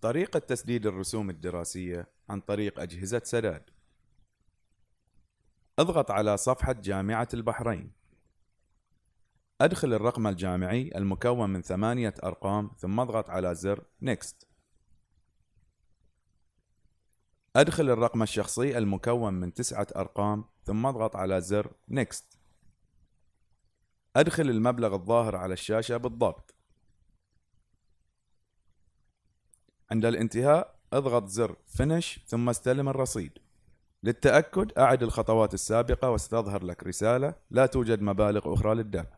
طريقة تسديد الرسوم الدراسية عن طريق أجهزة سداد اضغط على صفحة جامعة البحرين أدخل الرقم الجامعي المكون من ثمانية أرقام ثم اضغط على زر Next أدخل الرقم الشخصي المكون من تسعة أرقام ثم اضغط على زر Next أدخل المبلغ الظاهر على الشاشة بالضبط عند الانتهاء اضغط زر فينش ثم استلم الرصيد للتأكد أعد الخطوات السابقة وستظهر لك رسالة لا توجد مبالغ أخرى للدفع